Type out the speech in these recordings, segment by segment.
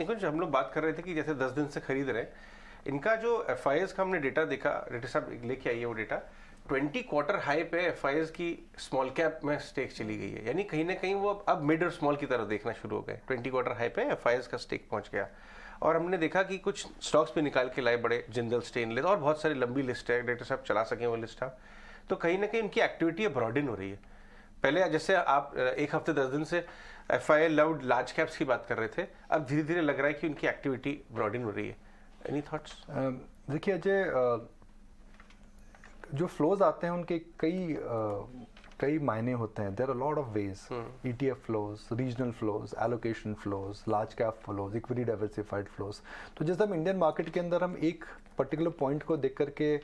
निकुंज हम लोग बात कर रहे थे कि जैसे दस दिन से खरीद रहे इनका जो एफ का हमने डेटा देखा डेटा साहब लेके आइए वो डेटा ट्वेंटी क्वार्टर हाई पे एफ की स्मॉल कैप में स्टेक चली गई है यानी कहीं ना कहीं वो अब मिड और स्मॉल की तरफ देखना शुरू हो गए ट्वेंटी क्वार्टर हाई पे एफ का स्टेक पहुंच गया और हमने देखा कि कुछ स्टॉक्स भी निकाल के लाए बड़े जिंदल स्टेन लेते और बहुत सारी लंबी लिस्ट है डेटर साहब चला सकें वो लिस्ट आप तो कहीं ना कहीं उनकी एक्टिविटी ब्रॉडन हो रही है पहले जैसे आप एक हफ्ते दस दिन से F I loved large caps की बात कर रहे थे अब धीरे धीरे लग रहा है कि उनकी एक्टिविटी ब्रॉडन हो रही है एनी थाट्स देखिए अजय जो फ्लोज आते हैं उनके कई कई मायने होते हैं there are lot of ways E T F flows regional flows allocation flows large cap flows equity diversified flows तो जैसे हम इंडियन मार्केट के अंदर हम एक पर्टिकुलर पॉइंट को देख करके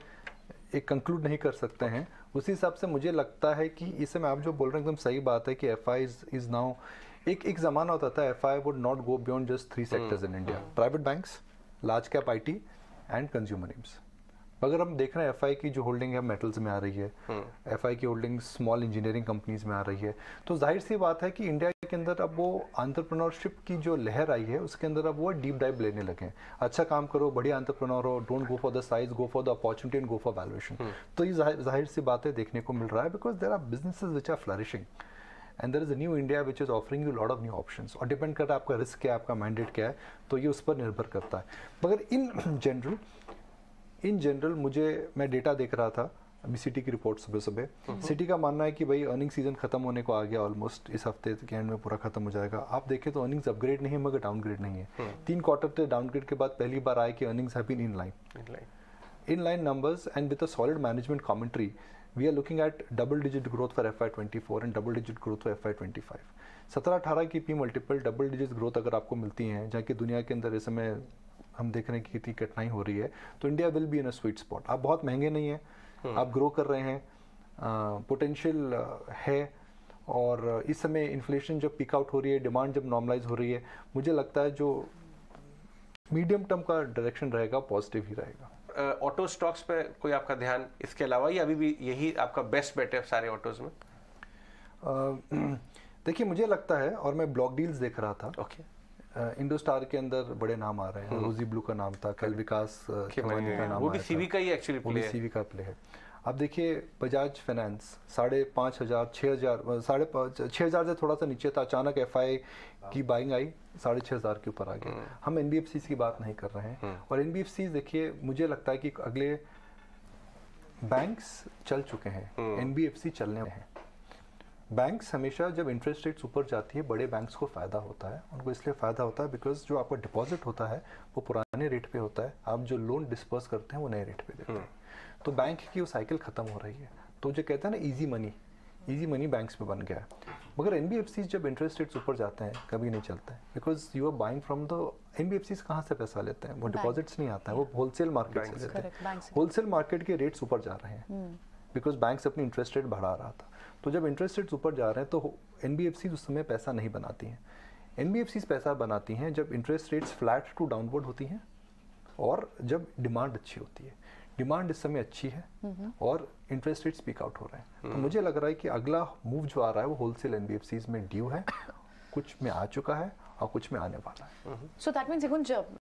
एक कंक्लूड नहीं कर सकते हैं उसी हिसाब से मुझे लगता है कि इस समय आप जो बोल रहे हैं एकदम सही बात है कि एफ आई इज नाउ एक एक ज़माना होता था F I would not go beyond just three sectors in India private banks large cap I T and consumer names अगर हम देख रहे हैं एफ आई की जो होल्डिंग है मेटल्स में आ रही है एफ हम्म। आई की होल्डिंग स्मॉल इंजीनियरिंग कंपनीज में आ रही है तो जाहिर सी बात है कि इंडिया के अंदर अब वो आंट्रप्रनोरशिप की जो लहर आई है उसके अंदर अब वो डीप डाइव लेने लगे हैं अच्छा काम करो बढ़िया आंट्रप्रनोर हो don't go for the size go for the opportunity and go for valuation तो ये जाहिर सी बातें देखने को मिल रहा है because there are business which are flourishing and there is a new India which is offering you lot of new option और डिपेंड करता है आपका रिस्क क्या है आपका माइंडेड क्या है तो ये उस पर निर्भर करता है मगर इन जनरल इन जनरल मुझे मैं डेटा देख रहा था अभी सिटी की रिपोर्ट सुबह सुबह हम्म। सिटी का मानना है कि भाई अर्निंग सीजन खत्म होने को आ गया ऑलमोस्ट इस हफ्ते के एंड में पूरा खत्म हो जाएगा आप देखें तो अर्निंग्स अपग्रेड नहीं है मगर डाउनग्रेड नहीं है हम्म। तीन क्वार्टर से डाउनग्रेड के बाद पहली बार आए कि earnings have been in line in line numbers and with a solid management commentary we are looking at double digit growth for F I twenty four and double digit growth for F I twenty five सत्रह अठारह की P multiple double digit growth अगर आपको मिलती हैं जहाँ की दुनिया के अंदर इस समय हम देख रहे हैं कि कितनी कठिनाई हो रही है तो India will be in a sweet spot आप बहुत महंगे नहीं है हम्म। आप ग्रो कर रहे हैं पोटेंशियल है और इस समय इन्फ्लेशन जब पिक आउट हो रही है डिमांड जब नॉर्मलाइज हो रही है मुझे लगता है जो मीडियम टर्म का डायरेक्शन रहेगा पॉजिटिव ही रहेगा ऑटो स्टॉक्स पे कोई आपका ध्यान इसके अलावा या अभी भी यही आपका बेस्ट बेट है सारे ऑटोज में देखिए मुझे लगता है और मैं ब्लॉक डील्स देख रहा था ओके okay. इंडोस्टार के अंदर बड़े नाम आ रहे हैं हम्म। रोजी ब्लू का नाम था कल विकास का नाम वो भी सीवी का ही एक्चुअली प्ले है सीवी का प्ले है अब देखिए बजाज फाइनेंस साढ़े पाँच हज़ार छः हज़ार साढ़े छः हज़ार से थोड़ा सा नीचे था अचानक एफ की बाइंग आई साढ़े छः हज़ार के ऊपर आ गई हम्म। हम एन की बात नहीं कर रहे हैं हम्म। और एन देखिए मुझे लगता है कि अगले बैंक्स चल चुके हैं एन चलने हैं बैंक्स हमेशा जब इंटरेस्ट रेट्स ऊपर जाती है बड़े बैंक्स को फ़ायदा होता है उनको इसलिए फ़ायदा होता है बिकॉज जो आपका डिपॉजिट होता है वो पुराने रेट पे होता है आप जो लोन डिस्पर्स करते हैं वो नए रेट पे देते हैं हम्म। तो बैंक की वो साइकिल ख़त्म हो रही है तो जो कहते हैं ना easy money easy money banks में बन गया है मगर एन जब इंटरेस्ट रेट्स ऊपर जाते हैं कभी नहीं चलते हैं because you are buying from the N B कहाँ से पैसा लेते हैं वो डिपॉजिट्स नहीं आता है वो होलसेल मार्केट से लेते हैं होलसेल मार्केट के रेट्स ऊपर जा रहे हैं हम्म। बिकॉज बैंक्स अपनी इंटरेस्ट रेट बढ़ा रहा था तो जब इंटरेस्ट रेट्स ऊपर जा रहे हैं तो एन उस समय पैसा नहीं बनाती हैं एन पैसा बनाती हैं जब interest rates flat to downward होती हैं और जब डिमांड अच्छी होती है डिमांड इस समय अच्छी है और इंटरेस्ट रेट्स पिक आउट हो रहे हैं तो हम्म। मुझे लग रहा है कि अगला मूव जो आ रहा है वो होलसेल एन में ड्यू है कुछ में आ चुका है और कुछ में आने वाला है सो दैट मीन्स